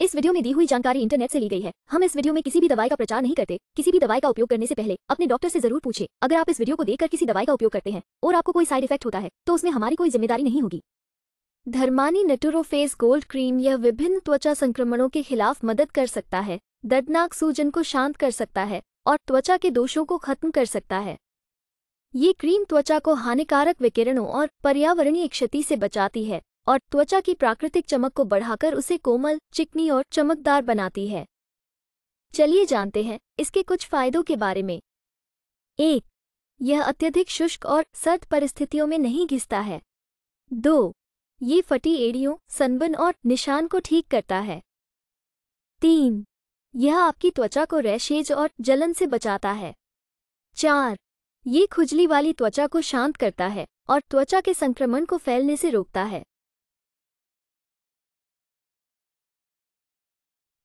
इस वीडियो में दी हुई जानकारी इंटरनेट से ली गई है हम इस वीडियो में किसी भी दवाई का प्रचार नहीं करते किसी भी दवाई का उपयोग करने से पहले अपने डॉक्टर से जरूर पूछे अगर आप इस वीडियो को देखकर किसी दवाई का उपयोग करते हैं और आपको कोई साइड इफेक्ट होता है तो उसमें हमारी कोई जिम्मेदारी नहीं होगी धर्मानी नेटुरोफेस गोल्ड क्रीम यह विभिन्न त्वचा संक्रमणों के खिलाफ मदद कर सकता है दर्दनाक सूजन को शांत कर सकता है और त्वचा के दोषों को खत्म कर सकता है ये क्रीम त्वचा को हानिकारक विकिरणों और पर्यावरणीय क्षति से बचाती है और त्वचा की प्राकृतिक चमक को बढ़ाकर उसे कोमल चिकनी और चमकदार बनाती है चलिए जानते हैं इसके कुछ फायदों के बारे में एक यह अत्यधिक शुष्क और सर्द परिस्थितियों में नहीं घिसता है दो ये फटी एड़ियों सनबन और निशान को ठीक करता है तीन यह आपकी त्वचा को रैशेज और जलन से बचाता है चार ये खुजली वाली त्वचा को शांत करता है और त्वचा के संक्रमण को फैलने से रोकता है